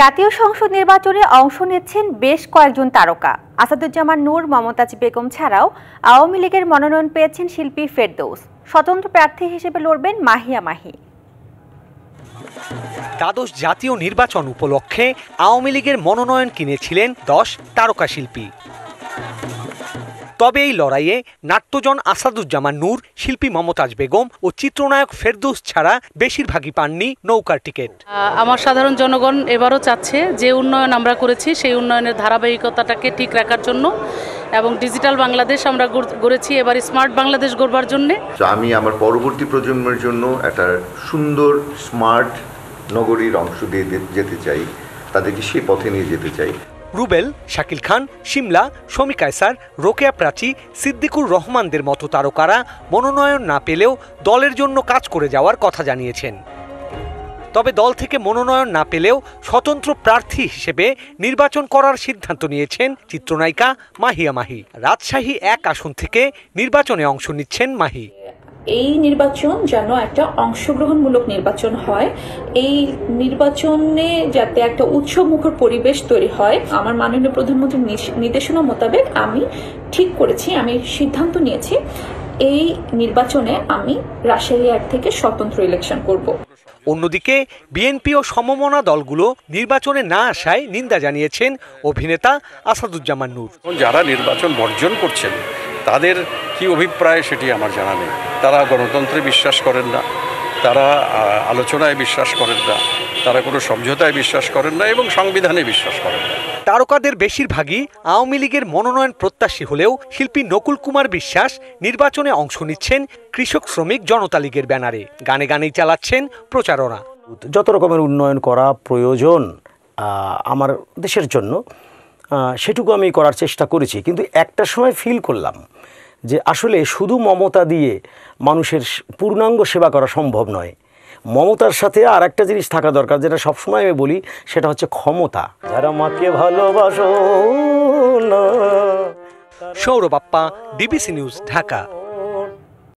জাতীয় সংসদ নির্বাচনে অংশ নিচ্ছেন বেশ কয়েকজন তারকা আসাদুজ্জামান নূর মমতাজ বেগম ছাড়াও আওয়ামী লীগের মনোনয়ন পেয়েছেন শিল্পী ফেরদৌস স্বতন্ত্র প্রার্থী হিসেবে লড়বেন মাহিয়া মাহি দ্বাদশ জাতীয় নির্বাচন উপলক্ষে আওয়ামী লীগের মনোনয়ন কিনেছিলেন দশ তারকা শিল্পী তবে এই লড়াইয়ে নাট্যজন আসাদুজ্জামান নূর শিল্পী মমতাজ বেগম ও চিত্রনায়ক ফেরদৌস ছাড়া বেশিরভাগই পাননি নৌকার টিকিট আমার সাধারণ জনগণ এবারও চাচ্ছে যে উন্নয়ন আমরা করেছি সেই উন্নয়নের ধারাবাহিকতাটাকে ঠিক রাখার জন্য এবং ডিজিটাল বাংলাদেশ আমরা গড়েছি এবার স্মার্ট বাংলাদেশ গড়বার জন্য আমি আমার পরবর্তী প্রজন্মের জন্য একটা সুন্দর স্মার্ট নগরীর অংশ দিয়ে যেতে চাই তাদেরকে সেই পথে নিয়ে যেতে চাই রুবেল শাকিল খান সিমলা শমী কায়সার রোকেয়া প্রাচী সিদ্দিকুর রহমানদের মতো তারকারা মনোনয়ন না পেলেও দলের জন্য কাজ করে যাওয়ার কথা জানিয়েছেন তবে দল থেকে মনোনয়ন না পেলেও স্বতন্ত্র প্রার্থী হিসেবে নির্বাচন করার সিদ্ধান্ত নিয়েছেন চিত্রনায়িকা মাহিয়া মাহি রাজশাহী এক আসন থেকে নির্বাচনে অংশ নিচ্ছেন মাহি এই নির্বাচন যেন একটা অংশগ্রহণমূলক নির্বাচন হয় এই নির্বাচনে যাতে একটা উৎসবমুখর পরিবেশ তৈরি হয় আমার মাননীয় প্রধানমন্ত্রীর নির্দেশনা মোতাবেক আমি ঠিক করেছি আমি সিদ্ধান্ত নিয়েছি এই নির্বাচনে আমি রাজশাহী এক থেকে স্বতন্ত্র ইলেকশন করব অন্যদিকে বিএনপি ও সমমনা দলগুলো নির্বাচনে না আসায় নিন্দা জানিয়েছেন অভিনেতা আসাদুজ্জামান নূর যারা নির্বাচন বর্জন করছেন তাদের কি অভিপ্রায় সেটি আমার জানা নেই তারা গণতন্ত্রে বিশ্বাস করেন না তারা আলোচনায় বিশ্বাস করেন না তারা কোনো সমঝোতায় বিশ্বাস করেন না এবং সংবিধানে বিশ্বাস করেন না তারকাদের বেশিরভাগই আওয়ামী লীগের মনোনয়ন প্রত্যাশী হলেও শিল্পী নকুল কুমার বিশ্বাস নির্বাচনে অংশ নিচ্ছেন কৃষক শ্রমিক জনতা লীগের ব্যানারে গানে গানেই চালাচ্ছেন প্রচারণা যত রকমের উন্নয়ন করা প্রয়োজন আমার দেশের জন্য সেটুকু আমি করার চেষ্টা করেছি কিন্তু একটা সময় ফিল করলাম যে আসলে শুধু মমতা দিয়ে মানুষের পূর্ণাঙ্গ সেবা করা সম্ভব নয় মমতার সাথে আর একটা জিনিস থাকা দরকার যেটা সবসময় আমি বলি সেটা হচ্ছে ক্ষমতা যারা মাকে ভালোবাসো সৌরভ আপ্পা ডিবিসি নিউজ ঢাকা